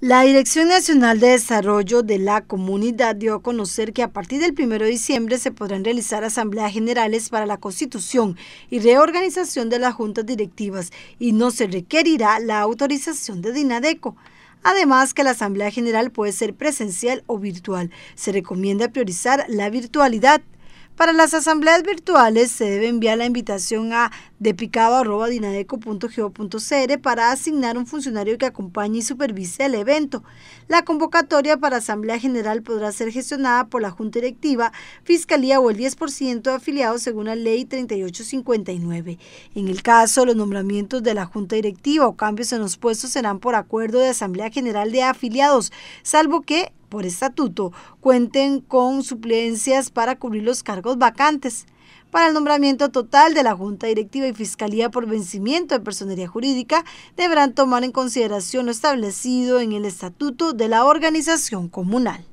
La Dirección Nacional de Desarrollo de la Comunidad dio a conocer que a partir del 1 de diciembre se podrán realizar asambleas generales para la constitución y reorganización de las juntas directivas y no se requerirá la autorización de DINADECO. Además que la Asamblea General puede ser presencial o virtual. Se recomienda priorizar la virtualidad. Para las asambleas virtuales se debe enviar la invitación a depicado.dinadeco.geo.cr para asignar un funcionario que acompañe y supervise el evento. La convocatoria para Asamblea General podrá ser gestionada por la Junta Directiva, Fiscalía o el 10% de afiliados según la Ley 3859. En el caso, los nombramientos de la Junta Directiva o cambios en los puestos serán por acuerdo de Asamblea General de Afiliados, salvo que por estatuto, cuenten con suplencias para cubrir los cargos vacantes. Para el nombramiento total de la Junta Directiva y Fiscalía por vencimiento de personería jurídica, deberán tomar en consideración lo establecido en el estatuto de la organización comunal.